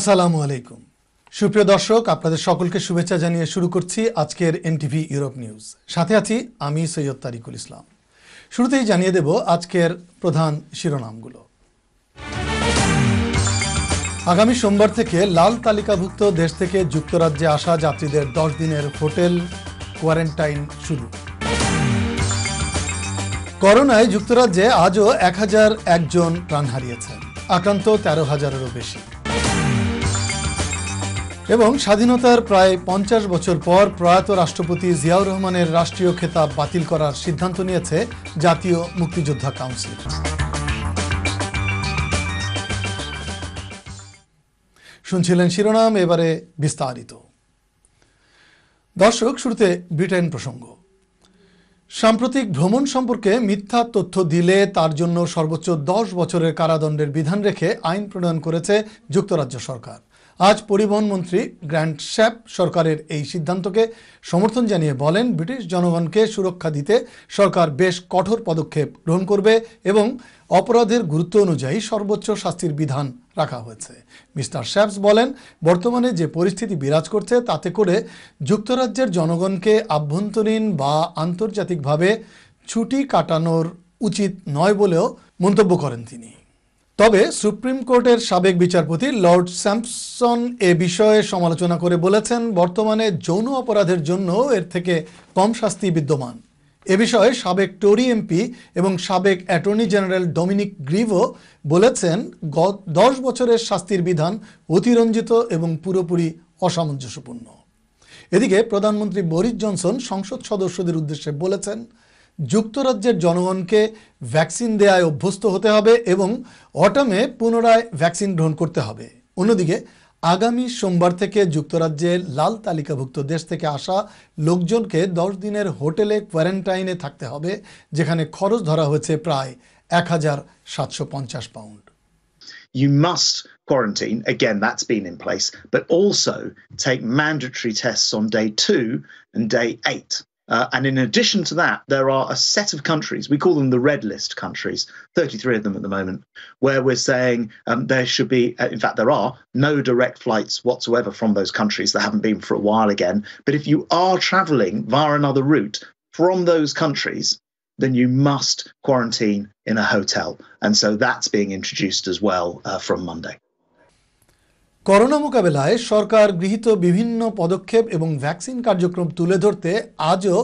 আসসালামু আলাইকুম সুপ্রিয় দর্শক আপনাদের সকলকে শুভেচ্ছা জানিয়ে শুরু করছি আজকের এনটিভি ইউরোপ নিউজ সাথে আছি আমি সৈয়দ তারিকুল ইসলাম শুরুতেই জানিয়ে দেব আজকের প্রধান শিরোনামগুলো আগামী সোমবার থেকে লাল তালিকাভুক্ত দেশ থেকে যুক্তরাজ্যে আসা যাত্রীদের দশ দিনের হোটেল কোয়ারেন্টাইন শুরু করোনায় যুক্তরাজ্যে আজও এক হাজার একজন প্রাণ হারিয়েছেন আক্রান্ত তেরো হাজারেরও বেশি এবং স্বাধীনতার প্রায় পঞ্চাশ বছর পর প্রয়াত রাষ্ট্রপতি জিয়াউর রহমানের রাষ্ট্রীয় খেতাব বাতিল করার সিদ্ধান্ত নিয়েছে জাতীয় মুক্তিযোদ্ধা কাউন্সিল শুনছিলেন শিরোনাম এবারে বিস্তারিত দর্শক শুরুতে ব্রিটেন প্রসঙ্গ সাম্প্রতিক ভ্রমণ সম্পর্কে মিথ্যা তথ্য দিলে তার জন্য সর্বোচ্চ দশ বছরের কারাদণ্ডের বিধান রেখে আইন প্রণয়ন করেছে যুক্তরাজ্য সরকার আজ পরিবহন মন্ত্রী গ্র্যান্ড শ্যাপ সরকারের এই সিদ্ধান্তকে সমর্থন জানিয়ে বলেন ব্রিটিশ জনগণকে সুরক্ষা দিতে সরকার বেশ কঠোর পদক্ষেপ গ্রহণ করবে এবং অপরাধের গুরুত্ব অনুযায়ী সর্বোচ্চ শাস্তির বিধান রাখা হয়েছে মিস্টার শ্যাপস বলেন বর্তমানে যে পরিস্থিতি বিরাজ করছে তাতে করে যুক্তরাজ্যের জনগণকে আভ্যন্তরীণ বা আন্তর্জাতিকভাবে ছুটি কাটানোর উচিত নয় বলেও মন্তব্য করেন তিনি তবে সুপ্রিম কোর্টের সাবেক বিচারপতি লর্ড স্যামসন এ বিষয়ে সমালোচনা করে বলেছেন বর্তমানে যৌন অপরাধের জন্য এর থেকে কম শাস্তি বিদ্যমান এ বিষয়ে সাবেক টোরি এমপি এবং সাবেক অ্যাটর্নি জেনারেল ডোমিনিক গ্রিভো বলেছেন দশ বছরের শাস্তির বিধান অতিরঞ্জিত এবং পুরোপুরি অসামঞ্জস্যপূর্ণ এদিকে প্রধানমন্ত্রী বরিস জনসন সংসদ সদস্যদের উদ্দেশ্যে বলেছেন যুক্তরাজ্যের জনগণকে ভ্যাকসিন দেয়ায় অভ্যস্ত হতে হবে এবং অটামে পুনরায় ভ্যাকসিন গ্রহণ করতে হবে অন্যদিকে আগামী সোমবার থেকে যুক্তরাজ্যে লাল তালিকাভুক্ত দেশ থেকে আসা লোকজনকে দশ দিনের হোটেলে কোয়ারেন্টাইনে থাকতে হবে যেখানে খরচ ধরা হয়েছে প্রায় এক হাজার সাতশো পঞ্চাশ pound You must quarantine, again, that's been in place, but also take mandatory tests on day two and day eight. Uh, and in addition to that, there are a set of countries, we call them the red list countries, 33 of them at the moment, where we're saying um, there should be, uh, in fact, there are no direct flights whatsoever from those countries that haven't been for a while again. But if you are traveling via another route from those countries, then you must quarantine in a hotel. And so that's being introduced as well uh, from Monday. Corona মোকাবেলায় সরকার গৃহীত বিভিন্ন পদক্ষেপ এবং vaccine কার্যক্রম তুলে ধরতে আজও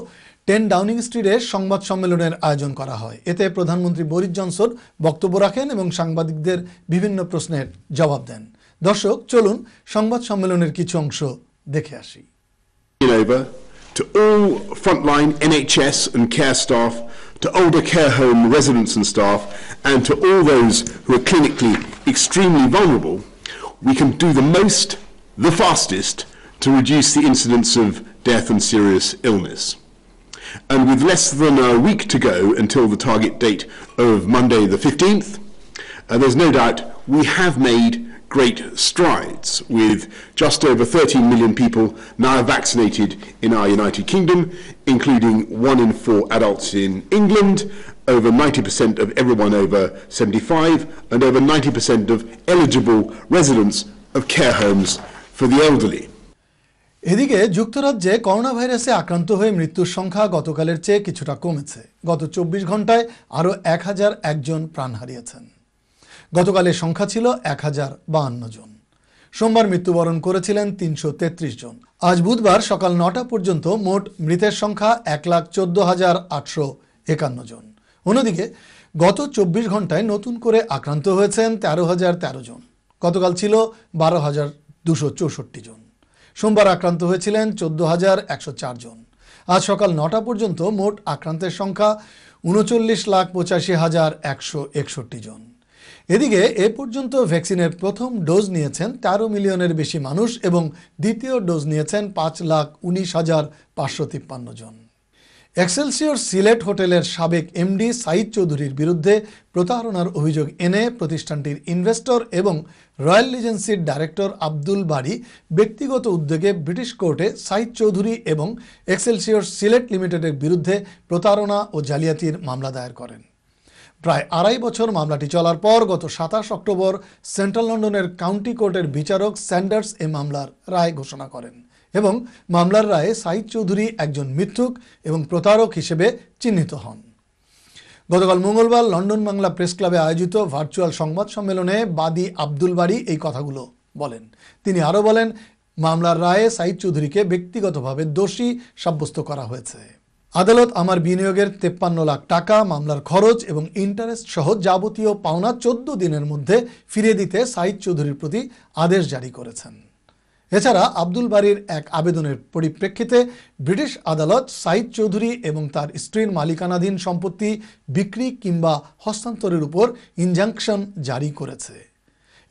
টেন ডাউনিং স্ট্রিটে সংবাদ সম্মেলনের আয়োজন করা হয় এতে প্রধানমন্ত্রী বরিস জনসন বক্তব্য রাখেন এবং সাংবাদিকদের বিভিন্ন প্রশ্নের জবাব দেন দর্শক চলুন সংবাদ সম্মেলনের কিছু অংশ দেখে আসি To all frontline NHS and care staff, to older care home residents and staff, and to all those who are clinically extremely vulnerable, we can do the most, the fastest, to reduce the incidence of death and serious illness. And with less than a week to go until the target date of Monday the 15th, uh, there's no doubt we have made great strides, with just over 13 million people now vaccinated in our United Kingdom, including one in four adults in England, over 90% of everyone over 75, and over 90% of eligible residents of care homes for the elderly. এদিকে যুক্তরাজ্যে corona ভাইরাসে আক্রান্ত হয়ে মৃত্যুর সংখ্যা গতকালের চেয়ে কিছুটা কমেছে গত চব্বিশ ঘন্টায় আরও এক হাজার একজন প্রাণ হারিয়েছেন গতকালের সংখ্যা ছিল এক হাজার জন সোমবার মৃত্যুবরণ করেছিলেন তিনশো তেত্রিশ জন আজ বুধবার সকাল নটা পর্যন্ত মোট মৃতের সংখ্যা এক লাখ চোদ্দ হাজার আটশো একান্ন জন অন্যদিকে গত চব্বিশ ঘন্টায় নতুন করে আক্রান্ত হয়েছেন তেরো হাজার তেরো জন গতকাল ছিল বারো হাজার দুশো চৌষট্টি জন সোমবার আক্রান্ত হয়েছিলেন চোদ্দ হাজার একশো চার জন আজ সকাল নটা পর্যন্ত মোট আক্রান্তের সংখ্যা উনচল্লিশ লাখ পঁচাশি হাজার একশো একষট্টি জন এদিকে এ পর্যন্ত ভ্যাকসিনের প্রথম ডোজ নিয়েছেন তেরো মিলিয়নের বেশি মানুষ এবং দ্বিতীয় ডোজ নিয়েছেন পাঁচ লাখ উনিশ হাজার পাঁচশো তিপ্পান্ন জন এক্সেলসিওর সিলেট হোটেলের সাবেক এমডি সাইদ চৌধুরীর বিরুদ্ধে প্রতারণার অভিযোগ এনে প্রতিষ্ঠানটির ইনভেস্টর এবং রয়্যাল এজেন্সির ডাইরেক্টর আব্দুল বাড়ি ব্যক্তিগত উদ্যোগে ব্রিটিশ কোর্টে সাইদ চৌধুরী এবং এক্সেলসিওর সিলেট লিমিটেডের বিরুদ্ধে প্রতারণা ও জালিয়াতির মামলা দায়ের করেন প্রায় আড়াই বছর মামলাটি চলার পর গত সাতাশ অক্টোবর সেন্ট্রাল লন্ডনের কাউন্টি কোর্টের বিচারক স্যান্ডার্স এ মামলার রায় ঘোষণা করেন এবং মামলার রায়ে সাইদ চৌধুরী একজন মিথ্যুক এবং প্রতারক হিসেবে চিহ্নিত হন গতকাল মঙ্গলবার লন্ডন বাংলা প্রেস ক্লাবে আয়োজিত ভার্চুয়াল সংবাদ সম্মেলনে বাদী আব্দুল বাড়ি এই কথাগুলো বলেন তিনি আরও বলেন মামলার রায়ে সাইদ চৌধুরীকে ব্যক্তিগতভাবে দোষী সাব্যস্ত করা হয়েছে আদালত আমার বিনিয়োগের তেপ্পান্ন লাখ টাকা মামলার খরচ এবং ইন্টারেস্ট সহ যাবতীয় পাওনা চোদ্দ দিনের মধ্যে ফিরিয়ে দিতে সাইদ চৌধুরীর প্রতি আদেশ জারি করেছেন এছাড়া আব্দুল বাড়ির এক আবেদনের পরিপ্রেক্ষিতে ব্রিটিশ আদালত সাইদ চৌধুরী এবং তার স্ত্রীর মালিকানাধীন সম্পত্তি বিক্রি কিংবা হস্তান্তরের উপর ইনজাংশন জারি করেছে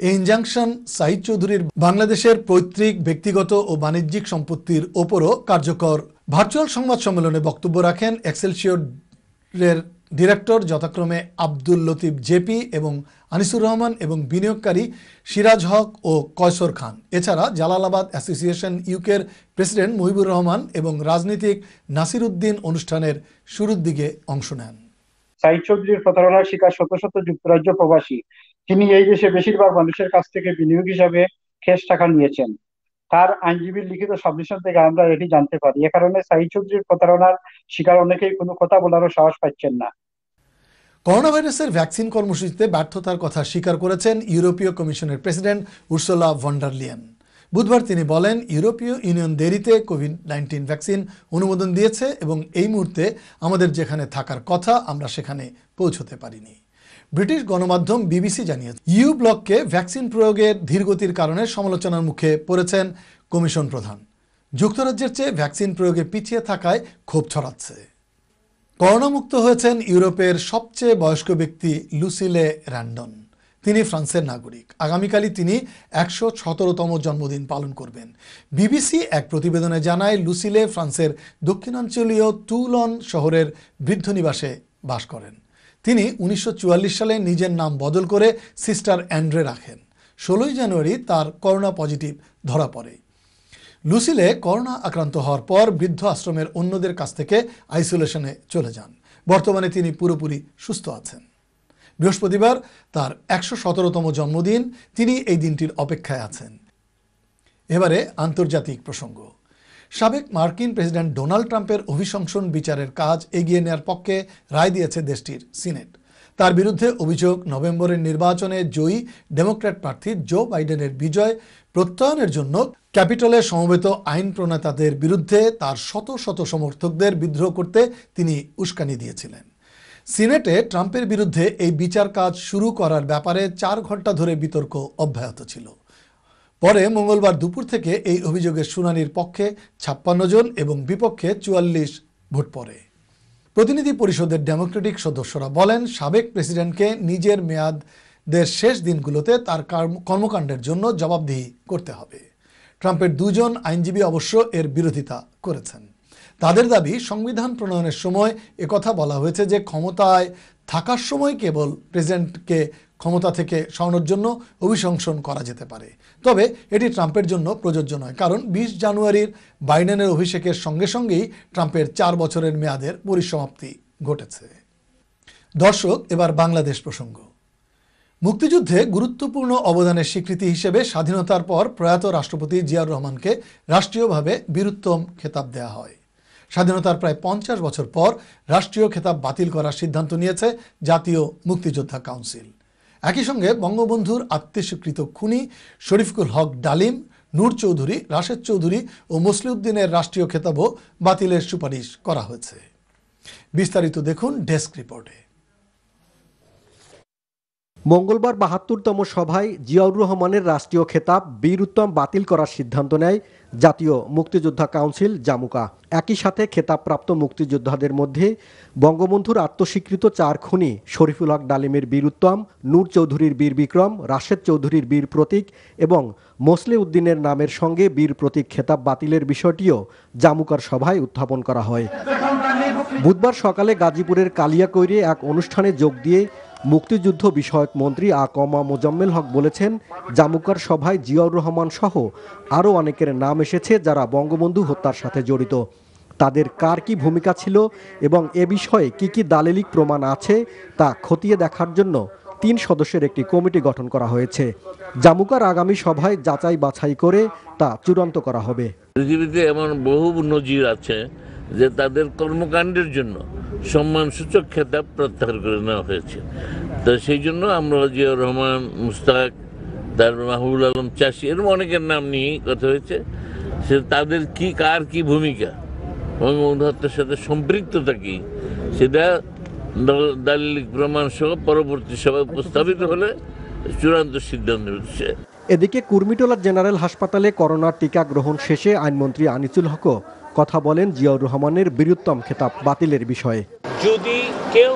এই ইনজাংশন সাইদ চৌধুরীর বাংলাদেশের পৈতৃক ব্যক্তিগত ও বাণিজ্যিক সম্পত্তির ওপরও কার্যকর ভার্চুয়াল সংবাদ সম্মেলনে বক্তব্য রাখেন এক্সেলসিওরের ডিরেক্টর যথাক্রমে আব্দুল লতিফ জেপি এবং আনিসুর রহমান এবং বিনিয়োগকারী সিরাজ হক ও কয়সর খান এছাড়া জালালাবাদ অ্যাসোসিয়েশন ইউকের প্রেসিডেন্ট মহিবুর রহমান এবং রাজনীতিক নাসির উদ্দিন অনুষ্ঠানের শুরুর দিকে অংশ নেন সাইদ চৌধুরীর প্রতারণার শিকার শত শত যুক্তরাজ্য প্রবাসী তিনি এই দেশে বেশিরভাগ মানুষের কাছ থেকে বিনিয়োগ হিসাবে খেস টাকা নিয়েছেন তার আইনজীবীর লিখিত সাবমিশন থেকে আমরা এটি জানতে পারি এ কারণে সাই চৌধুরীর প্রতারণার শিকার অনেকেই কোনো কথা বলারও সাহস পাচ্ছেন না করোনা ভাইরাসের ভ্যাকসিন কর্মসূচিতে ব্যর্থতার কথা স্বীকার করেছেন ইউরোপীয় কমিশনের প্রেসিডেন্ট উর্সোলা ভন্ডারলিয়ান বুধবার তিনি বলেন ইউরোপীয় ইউনিয়ন দেরিতে কোভিড নাইন্টিন ভ্যাকসিন অনুমোদন দিয়েছে এবং এই মুহূর্তে আমাদের যেখানে থাকার কথা আমরা সেখানে পৌঁছতে পারিনি ব্রিটিশ গণমাধ্যম বিবিসি জানিয়েছে ইউ ব্লককে ভ্যাকসিন প্রয়োগের ধীরগতির কারণে সমালোচনার মুখে পড়েছেন কমিশন প্রধান যুক্তরাজ্যের চেয়ে ভ্যাকসিন প্রয়োগে পিছিয়ে থাকায় ক্ষোভ ছড়াচ্ছে করোনামুক্ত হয়েছেন ইউরোপের সবচেয়ে বয়স্ক ব্যক্তি লুসিলে র্যান্ডন তিনি ফ্রান্সের নাগরিক আগামীকালই তিনি একশো সতেরোতম জন্মদিন পালন করবেন বিবিসি এক প্রতিবেদনে জানায় লুসিলে ফ্রান্সের দক্ষিণাঞ্চলীয় টুলন শহরের বৃদ্ধ নিবাসে বাস করেন তিনি উনিশশো সালে নিজের নাম বদল করে সিস্টার অ্যান্ড্রে রাখেন ষোলোই জানুয়ারি তার করোনা পজিটিভ ধরা পড়ে লুসিলে করোনা আক্রান্ত হওয়ার পর বৃদ্ধ আশ্রমের অন্যদের কাছ থেকে আইসোলেশনে চলে যান বর্তমানে তিনি পুরোপুরি সুস্থ আছেন বৃহস্পতিবার তার একশো সতেরোতম জন্মদিন তিনি এই দিনটির অপেক্ষায় আছেন এবারে আন্তর্জাতিক প্রসঙ্গ সাবেক মার্কিন প্রেসিডেন্ট ডোনাল্ড ট্রাম্পের অভিশংসন বিচারের কাজ এগিয়ে নেওয়ার পক্ষে রায় দিয়েছে দেশটির সিনেট তার বিরুদ্ধে অভিযোগ নভেম্বরের নির্বাচনে জয়ী ডেমোক্র্যাট প্রার্থী জো বাইডেনের বিজয় প্রত্যয়নের জন্য ক্যাপিটলে সমবেত আইন প্রণেতাদের বিরুদ্ধে তার শত শত সমর্থকদের বিদ্রোহ করতে তিনি উস্কানি দিয়েছিলেন সিনেটে ট্রাম্পের বিরুদ্ধে এই বিচার কাজ শুরু করার ব্যাপারে চার ঘন্টা ধরে বিতর্ক অব্যাহত ছিল পরে মঙ্গলবার দুপুর থেকে এই অভিযোগের শুনানির পক্ষে ছাপ্পান্ন জন এবং বিপক্ষে চুয়াল্লিশ ভোট পড়ে প্রতিনিধি পরিষদের ডেমোক্রেটিক সদস্যরা বলেন সাবেক প্রেসিডেন্টকে নিজের মেয়াদের শেষ দিনগুলোতে তার কর্মকাণ্ডের জন্য জবাবদিহি করতে হবে ট্রাম্পের দুজন আইনজীবী অবশ্য এর বিরোধিতা করেছেন তাদের দাবি সংবিধান প্রণয়নের সময় একথা বলা হয়েছে যে ক্ষমতায় থাকার সময় কেবল প্রেসিডেন্টকে ক্ষমতা থেকে সরানোর জন্য অভিশংসন করা যেতে পারে তবে এটি ট্রাম্পের জন্য প্রযোজ্য নয় কারণ বিশ জানুয়ারির বাইডেনের অভিষেকের সঙ্গে সঙ্গেই ট্রাম্পের চার বছরের মেয়াদের পরিসমাপ্তি ঘটেছে দর্শক এবার বাংলাদেশ প্রসঙ্গ মুক্তিযুদ্ধে গুরুত্বপূর্ণ অবদানের স্বীকৃতি হিসেবে স্বাধীনতার পর প্রয়াত রাষ্ট্রপতি জিয়াউর রহমানকে রাষ্ট্রীয়ভাবে বীরুত্তম খেতাব দেওয়া হয় স্বাধীনতার প্রায় পঞ্চাশ বছর পর রাষ্ট্রীয় খেতাব বাতিল করার সিদ্ধান্ত নিয়েছে জাতীয় মুক্তিযোদ্ধা কাউন্সিল একই সঙ্গে বঙ্গবন্ধুর আত্মীয়স্বীকৃত খুনি শরীফকুল হক ডালিম নূর চৌধুরী রাশেদ চৌধুরী ও মুসলিউদ্দিনের রাষ্ট্রীয় খেতাবও বাতিলের সুপারিশ করা হয়েছে বিস্তারিত দেখুন ডেস্ক রিপোর্টে মঙ্গলবার বাহাত্তরতম সভায় জিয়াউর রহমানের রাষ্ট্রীয় খেতাব বীর উত্তম বাতিল করার সিদ্ধান্ত নেয় জাতীয় মুক্তিযোদ্ধা কাউন্সিল জামুকা একই সাথে খেতাবপ্রাপ্ত মুক্তিযোদ্ধাদের মধ্যে বঙ্গবন্ধুর আত্মস্বীকৃত চার খুনি শরীফুল হক ডালিমের বীর উত্তম নূর চৌধুরীর বীর বিক্রম রাশেদ চৌধুরীর বীর প্রতীক এবং মোসলে উদ্দিনের নামের সঙ্গে বীর প্রতীক খেতাব বাতিলের বিষয়টিও জামুকার সভায় উত্থাপন করা হয় বুধবার সকালে গাজীপুরের কালিয়াকৈরে এক অনুষ্ঠানে যোগ দিয়ে মুক্তিযুদ্ধ বিষয়ক মন্ত্রী আকমা মোজাম্মেল হক বলেছেন জামুকার সভায় জিয়াউর রহমান সহ আরও অনেকের নাম এসেছে যারা বঙ্গবন্ধু হত্যার সাথে জড়িত তাদের কার কি ভূমিকা ছিল এবং এ বিষয়ে কি কি দালিলিক প্রমাণ আছে তা খতিয়ে দেখার জন্য তিন সদস্যের একটি কমিটি গঠন করা হয়েছে জামুকার আগামী সভায় যাচাই বাছাই করে তা চূড়ান্ত করা হবে পৃথিবীতে এমন বহু নজির আছে যে তাদের কর্মকাণ্ডের জন্য সম্মানসূচক খেতাব প্রত্যাহার করে নেওয়া হয়েছে তো সেই জন্য আমরা জিয়া রহমান মুস্তাক তার মাহবুল আলম চাষি এরকম অনেকের নাম নিয়েই কথা হয়েছে সে তাদের কি কার কি ভূমিকা এবং অনুহত্যার সাথে সম্পৃক্ততা কি সেটা দালিলিক প্রমাণ সহ পরবর্তী সভায় উপস্থাপিত হলে চূড়ান্ত সিদ্ধান্ত হচ্ছে এদিকে কুর্মিটোলা জেনারেল হাসপাতালে করোনার টিকা গ্রহণ শেষে আইনমন্ত্রী আনিসুল হকও কথা বলেন জিয়াউর রহমানের বীরত্তম খেতাব বাতিলের বিষয়ে যদি কেউ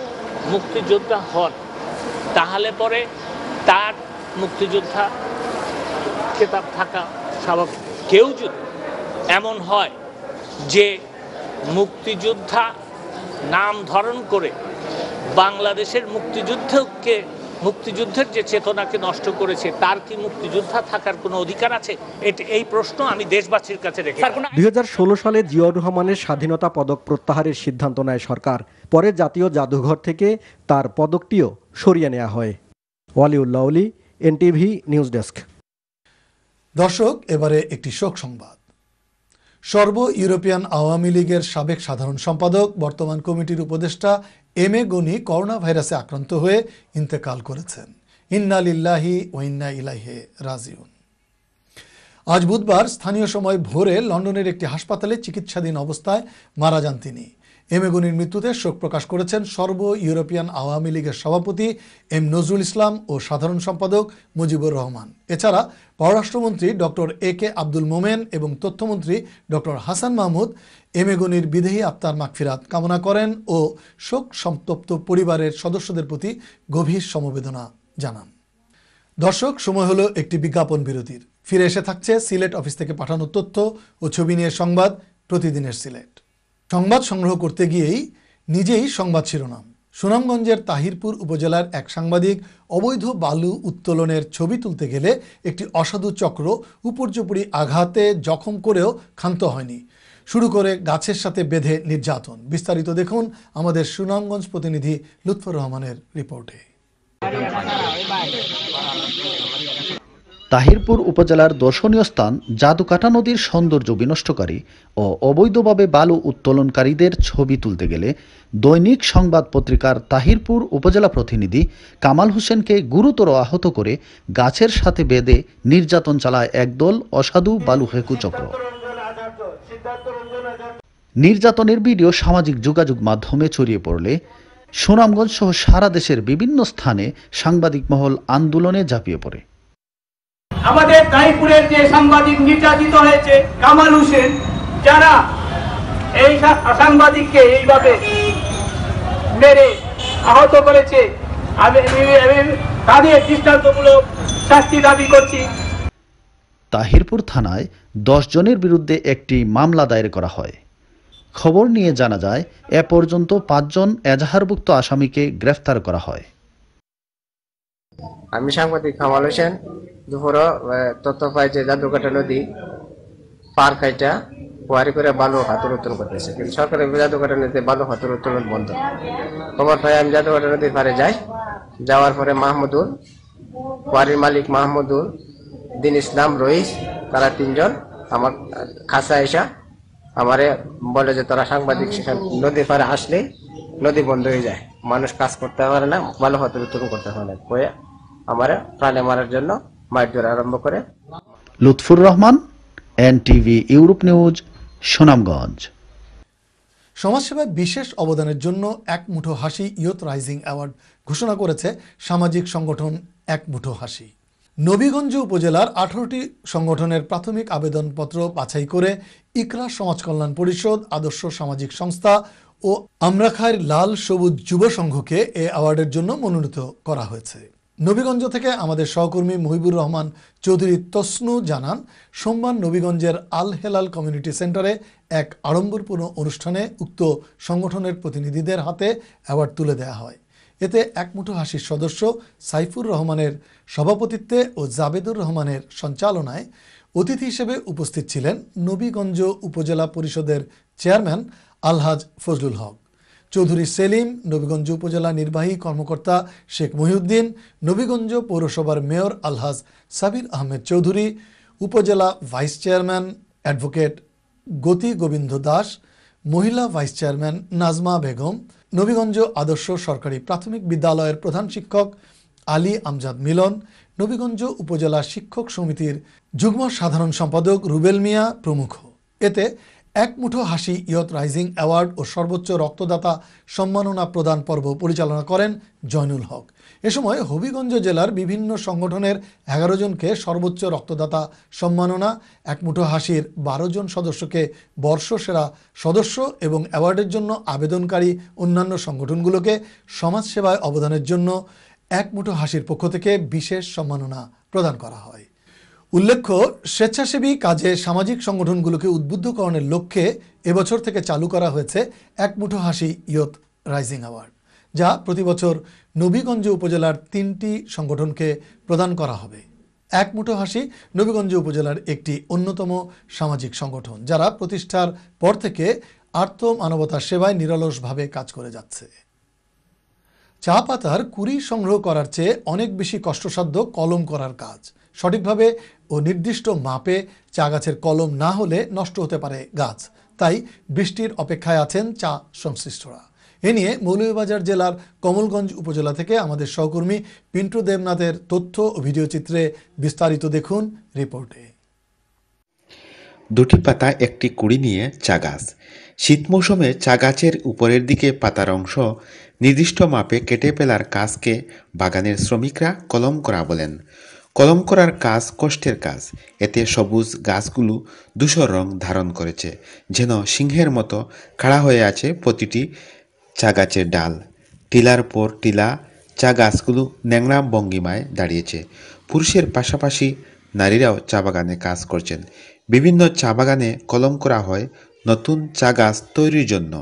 মুক্তিযোদ্ধা হন তাহলে পরে তার মুক্তিযোদ্ধা খেতাব থাকা স্বাভাবিক কেউ যদি এমন হয় যে মুক্তিযোদ্ধা নাম ধারণ করে বাংলাদেশের মুক্তিযুদ্ধকে মুক্তিযুদ্ধের যে চেতনাকে নষ্ট করেছে তার কি মুক্তিযোদ্ধা থাকার কোনো অধিকার আছে এই প্রশ্ন আমি দেশবাসীর কাছে রেখে দুই সালে জিয়াউর রহমানের স্বাধীনতা পদক প্রত্যাহারের সিদ্ধান্ত নেয় সরকার পরে জাতীয় জাদুঘর থেকে তার পদকটিও সরিয়ে নেওয়া হয় ওয়ালিউল্লাউলি এনটিভি নিউজ ডেস্ক দর্শক এবারে একটি শোক সংবাদ সর্ব ইউরোপিয়ান আওয়ামী লীগের সাবেক সাধারণ সম্পাদক বর্তমান কমিটির উপদেষ্টা এম এ গনি করোনা ভাইরাসে আক্রান্ত হয়ে ইন্তেকাল করেছেন ইন্না লিল্লাহি ও ইন্না ইলাহে রাজিউন আজ বুধবার স্থানীয় সময় ভোরে লন্ডনের একটি হাসপাতালে চিকিৎসাধীন অবস্থায় মারা যান তিনি এম এ গনির মৃত্যুতে শোক প্রকাশ করেছেন সর্ব ইউরোপিয়ান আওয়ামী লীগের সভাপতি এম নজরুল ইসলাম ও সাধারণ সম্পাদক মুজিবুর রহমান এছাড়া পররাষ্ট্রমন্ত্রী ডক্টর এ কে আব্দুল মোমেন এবং তথ্যমন্ত্রী doctor Hasan Mahmud M A গনির বিদেহী আত্মার মাগফিরাত কামনা করেন ও শোক সন্তপ্ত পরিবারের সদস্যদের প্রতি গভীর সমবেদনা জানান দর্শক সময় হলো একটি বিজ্ঞাপন বিরতির ফিরে এসে থাকছে সিলেট অফিস থেকে পাঠানো তথ্য ও ছবি নিয়ে সংবাদ প্রতিদিনের সিলেট সংবাদ সংগ্রহ করতে গিয়েই নিজেই সংবাদ শিরোনাম সুনামগঞ্জের তাহিরপুর উপজেলার এক সাংবাদিক অবৈধ বালু উত্তোলনের ছবি তুলতে গেলে একটি অসাধু চক্র উপর্যুপুরি আঘাতে জখম করেও ক্ষান্ত হয়নি শুরু করে গাছের সাথে বেঁধে নির্যাতন বিস্তারিত দেখুন আমাদের সুনামগঞ্জ প্রতিনিধি লুৎফর রহমানের রিপোর্টে তাহিরপুর উপজেলার দর্শনীয় স্থান জাদুকাটা নদীর সৌন্দর্য বিনষ্টকারী ও অবৈধভাবে বালু উত্তোলনকারীদের ছবি তুলতে গেলে দৈনিক সংবাদ পত্রিকার তাহিরপুর উপজেলা প্রতিনিধি কামাল হোসেনকে গুরুতর আহত করে গাছের সাথে বেঁধে নির্যাতন চালায় একদল অসাধু বালু হেকু চক্র নির্যাতনের ভিডিও সামাজিক যোগাযোগ মাধ্যমে ছড়িয়ে পড়লে সুনামগঞ্জ সহ সারা দেশের বিভিন্ন স্থানে সাংবাদিক মহল আন্দোলনে ঝাঁপিয়ে পড়ে আমাদের তাইপুরের যে সাংবাদিক নির্যাতিত হয়েছে কামাল হোসেন যারা এই সাংবাদিককে এইভাবে মেরে আহত করেছে তাদের দৃষ্টান্তমূলক শাস্তি দাবি করছি তাহিরপুর থানায় দশ জনের বিরুদ্ধে একটি মামলা দায়ের করা হয় খবর নিয়ে জানা যায় এ পর্যন্ত পাঁচজন এজাহারভুক্ত আসামিকে গ্রেফতার করা হয় আমি সাংবাদিক কামাল হোসেন দুপুর তথ্য পাই যে জাদুকাটা নদী পার খাইটা কুয়ারি করে বালু হাতুর উত্তোলন করতেছে কিন্তু সরকারের জাদুঘাটা নদীতে বালু হাতুর উত্তোলন বন্ধ খবর পাই আমি জাদুঘাটা নদীর পারে যাই যাওয়ার পরে মাহমুদুল কুয়ারির মালিক মাহমুদুল দিন ইসলাম রইস তারা তিনজন আমার খাসা এসা আমারে বলে যে তারা সাংবাদিক সেখানে নদীর পারে আসলে নদী বন্ধ হয়ে যায় মানুষ কাজ করতে পারে না ভালো হতে উত্তোলন করতে পারে না কয়ে আমার প্রাণে মারার জন্য মারধর আরম্ভ করে Lutfur Rahman NTV Europe news Sunamganj সমাজসেবায় বিশেষ অবদানের জন্য এক মুঠো হাসি ইয়ুথ রাইজিং অ্যাওয়ার্ড ঘোষণা করেছে সামাজিক সংগঠন এক মুঠো হাসি নবীগঞ্জ উপজেলার আঠারোটি সংগঠনের প্রাথমিক আবেদনপত্র বাছাই করে ইকরা সমাজ কল্যাণ পরিষদ আদর্শ সামাজিক সংস্থা ও আমরাখার লাল সবুজ যুব সংঘকে এ অ্যাওয়ার্ডের জন্য মনোনীত করা হয়েছে নবীগঞ্জ থেকে আমাদের সহকর্মী মহিবুর রহমান চৌধুরী তসনু জানান সোমবার নবীগঞ্জের আল হেলাল কমিউনিটি সেন্টারে এক আড়ম্বরপূর্ণ অনুষ্ঠানে উক্ত সংগঠনের প্রতিনিধিদের হাতে অ্যাওয়ার্ড তুলে দেওয়া হয় এতে একমুঠো হাসির সদস্য সাইফুর রহমানের সভাপতিত্বে ও জাবেদুর রহমানের সঞ্চালনায় অতিথি হিসেবে উপস্থিত ছিলেন নবীগঞ্জ উপজেলা পরিষদের চেয়ারম্যান আলহাজ ফজলুল হক চৌধুরী সেলিম নবীগঞ্জ উপজেলা নির্বাহী কর্মকর্তা শেখ মহিউদ্দিন নবীগঞ্জ পৌরসভার মেয়র আলহাজ সাবির আহমেদ চৌধুরী উপজেলা vice chairman advocate Gati Gobinda Das মহিলা ভাইস চেয়ারম্যান নাজমা বেগম নবীগঞ্জ আদর্শ সরকারি প্রাথমিক বিদ্যালয়ের প্রধান শিক্ষক আলী আমজাদ মিলন নবীগঞ্জ উপজেলা শিক্ষক সমিতির যুগ্ম সাধারণ সম্পাদক রুবেল মিয়া প্রমুখ এতে এক মুঠো হাসি ইয়ত রাইজিং অ্যাওয়ার্ড ও সর্বোচ্চ রক্তদাতা সম্মাননা প্রদান পর্ব পরিচালনা করেন জয়নুল হক এ সময় হবিগঞ্জ জেলার বিভিন্ন সংগঠনের এগারো জনকে সর্বোচ্চ রক্তদাতা সম্মাননা এক মুঠো হাসির বারো জন সদস্যকে বর্ষসেরা সদস্য এবং অ্যাওয়ার্ডের জন্য আবেদনকারী অন্যান্য সংগঠনগুলোকে সমাজসেবায় অবদানের জন্য এক মুঠো হাসির পক্ষ থেকে বিশেষ সম্মাননা প্রদান করা হয় উল্লেখ্য স্বেচ্ছাসেবী কাজে সামাজিক সংগঠনগুলোকে উদ্বুদ্ধকরণের লক্ষ্যে এবছর থেকে চালু করা হয়েছে এক মুঠো হাসি ইয়ত রাইজিং অ্যাওয়ার্ড যা প্রতি বছর নবীগঞ্জ উপজেলার তিনটি সংগঠনকে প্রদান করা হবে এক মুঠো হাসি নবীগঞ্জ উপজেলার একটি অন্যতম সামাজিক সংগঠন যারা প্রতিষ্ঠার পর থেকে আর্থ মানবতার সেবায় নিরলসভাবে কাজ করে যাচ্ছে চা পাতার কুড়ি সংগ্রহ করার চেয়ে অনেক বেশি কষ্টসাধ্য কলম করার কাজ সঠিকভাবে ও নির্দিষ্ট মাপে চা গাছের কলম না হলে নষ্ট হতে পারে গাছ তাই বৃষ্টির অপেক্ষায় আছেন চা সংশ্লিষ্টরা এ নিয়ে মৌলভীবাজার জেলার কমলগঞ্জ উপজেলা থেকে আমাদের সহকর্মী পিন্টু দেবনাথের তথ্য ও চিত্রে বিস্তারিত দেখুন রিপোর্টে দুটি পাতা একটি কুড়ি নিয়ে চা গাছ শীত মৌসুমে চা গাছের উপরের দিকে পাতার অংশ নির্দিষ্ট মাপে কেটে ফেলার কাজকে বাগানের শ্রমিকরা কলম করা বলেন কলম করার কাজ কষ্টের কাজ এতে সবুজ গাছগুলো ধূসর রং ধারণ করেছে যেন সিংহের মতো খাড়া হয়ে আছে প্রতিটি চা গাছের ডাল টিলার পর টিলা চা গাছগুলো ন্যাংরা ভঙ্গিমায় দাঁড়িয়েছে পুরুষের পাশাপাশি নারীরাও চা বাগানে কাজ করছেন বিভিন্ন চা বাগানে কলম করা হয় নতুন চা গাছ তৈরির জন্য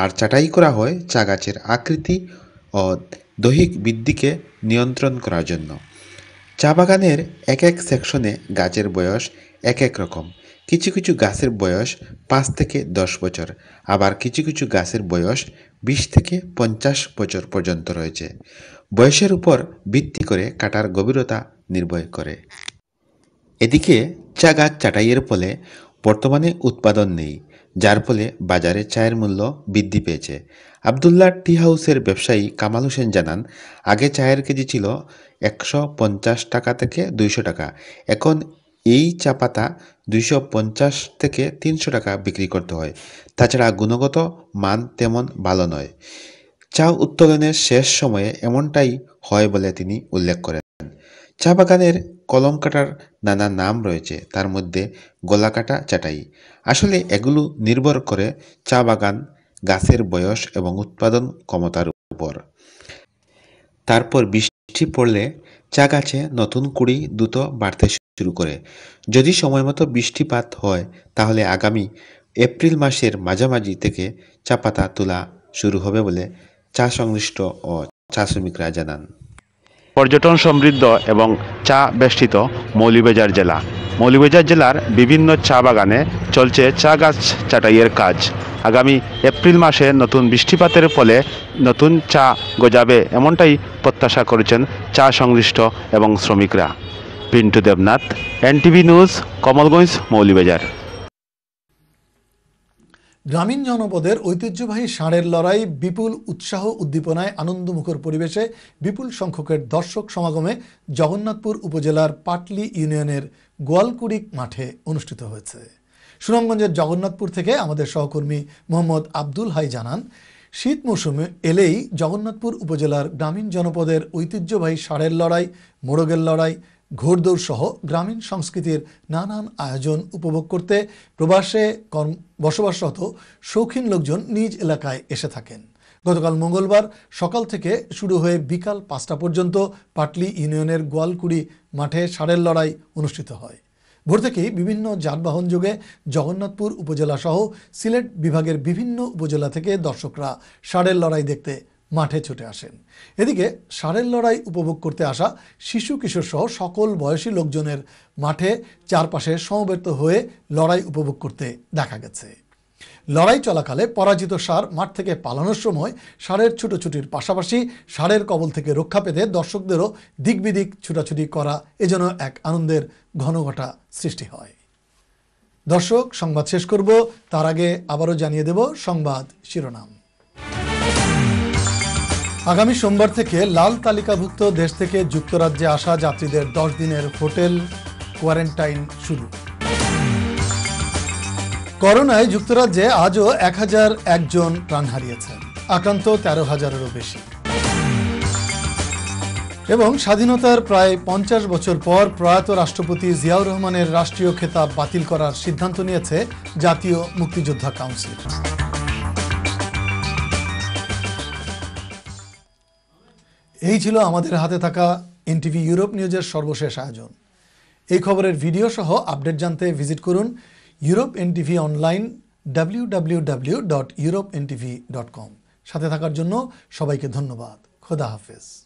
আর চাটাই করা হয় চা গাছের আকৃতি ও দৈহিক বৃদ্ধিকে নিয়ন্ত্রণ করার জন্য চা বাগানের এক এক সেকশনে গাছের বয়স এক এক রকম কিছু কিছু গাছের বয়স পাঁচ থেকে দশ বছর আবার কিছু কিছু গাছের বয়স বিশ থেকে পঞ্চাশ বছর পর্যন্ত রয়েছে বয়সের উপর ভিত্তি করে কাটার গভীরতা নির্ভর করে এদিকে চা গাছ চাটাইয়ের ফলে বর্তমানে উৎপাদন নেই যার ফলে বাজারে চায়ের মূল্য বৃদ্ধি পেয়েছে আবদুল্লাহ টি হাউসের ব্যবসায়ী কামাল হোসেন জানান আগে চায়ের কেজি ছিল একশো পঞ্চাশ টাকা থেকে দুইশো টাকা এখন এই চা পাতা দুইশো পঞ্চাশ থেকে তিনশো টাকা বিক্রি করতে হয় তাছাড়া গুণগত মান তেমন ভালো নয় চা উত্তোলনের শেষ সময়ে এমনটাই হয় বলে তিনি উল্লেখ করেন চা বাগানের কলম কাটার নানা নাম রয়েছে তার মধ্যে গলাকাটা চাটাই আসলে এগুলো নির্ভর করে চা বাগান গাছের বয়স এবং উৎপাদন ক্ষমতার উপর তারপর বৃষ্টি পড়লে চা গাছে নতুন কুড়ি দ্রুত বাড়তে শুরু করে যদি সময়মতো বৃষ্টিপাত হয় তাহলে আগামী এপ্রিল মাসের মাঝামাঝি থেকে চা পাতা তোলা শুরু হবে বলে চা সংশ্লিষ্ট ও চা শ্রমিকরা জানান পর্যটন সমৃদ্ধ এবং চা বেষ্টিত মৌলিবাজার জেলা মৌলিবাজার জেলার বিভিন্ন চা বাগানে চলছে চা গাছ চাটাইয়ের কাজ আগামী এপ্রিল মাসে নতুন বৃষ্টিপাতের ফলে নতুন চা গজাবে এমনটাই প্রত্যাশা করেছেন চা সংশ্লিষ্ট এবং শ্রমিকরা পিন্টু দেবনাথ এনটিভি নিউজ কমলগঞ্জ মৌলিবাজার গ্রামীণ জনপদের ঐতিহ্যবাহী ষাঁড়ের লড়াই বিপুল উৎসাহ উদ্দীপনায় আনন্দমুখর পরিবেশে বিপুল সংখ্যকের দর্শক সমাগমে জগন্নাথপুর উপজেলার পাটলি ইউনিয়নের গোয়ালকুড়ি মাঠে অনুষ্ঠিত হয়েছে সুনামগঞ্জের জগন্নাথপুর থেকে আমাদের সহকর্মী মোহাম্মদ আব্দুল হাই জানান শীত মৌসুমে এলেই জগন্নাথপুর উপজেলার গ্রামীণ জনপদের ঐতিহ্যবাহী ষাঁড়ের লড়াই মোরগের লড়াই ঘোরদৌড় সহ গ্রামীণ সংস্কৃতির নানান আয়োজন উপভোগ করতে প্রবাসে কর্ম বসবাসরত শৌখিন লোকজন নিজ এলাকায় এসে থাকেন গতকাল মঙ্গলবার সকাল থেকে শুরু হয়ে বিকাল পাঁচটা পর্যন্ত পাটলি ইউনিয়নের গোয়ালকুড়ি মাঠে ষাঁড়ের লড়াই অনুষ্ঠিত হয় ভোর থেকেই বিভিন্ন যানবাহন যোগে জগন্নাথপুর উপজেলা সহ সিলেট বিভাগের বিভিন্ন উপজেলা থেকে দর্শকরা ষাঁড়ের লড়াই দেখতে মাঠে ছুটে আসেন এদিকে ষাঁড়ের লড়াই উপভোগ করতে আসা শিশু কিশোর সহ সকল বয়সী লোকজনের মাঠে চারপাশে সমবেত হয়ে লড়াই উপভোগ করতে দেখা গেছে লড়াই চলাকালে পরাজিত ষাঁড় মাঠ থেকে পালানোর সময় ষাঁড়ের ছুটোছুটির পাশাপাশি ষাঁড়ের কবল থেকে রক্ষা পেতে দর্শকদেরও দিকবিদিক ছুটাছুটি করা এজন্য এক আনন্দের ঘনঘটা সৃষ্টি হয় দর্শক সংবাদ শেষ করব তার আগে আবারও জানিয়ে দেব সংবাদ শিরোনাম আগামী সোমবার থেকে লাল তালিকাভুক্ত দেশ থেকে যুক্তরাজ্যে আসা যাত্রীদের দশ দিনের হোটেল কোয়ারেন্টাইন শুরু করোনায় যুক্তরাজ্যে আজও এক হাজার একজন প্রাণ হারিয়েছেন আক্রান্ত তেরো হাজারেরও বেশি এবং স্বাধীনতার প্রায় পঞ্চাশ বছর পর প্রয়াত রাষ্ট্রপতি জিয়াউর রহমানের রাষ্ট্রীয় খেতাব বাতিল করার সিদ্ধান্ত নিয়েছে জাতীয় মুক্তিযোদ্ধা কাউন্সিল এই ছিল আমাদের হাতে থাকা এনটিভি ইউরোপ নিউজের সর্বশেষ আয়োজন এই খবরের ভিডিও সহ আপডেট জানতে ভিজিট করুন Europe NTV online W dot Europe dot com সাথে থাকার জন্য সবাইকে ধন্যবাদ খোদা হাফেজ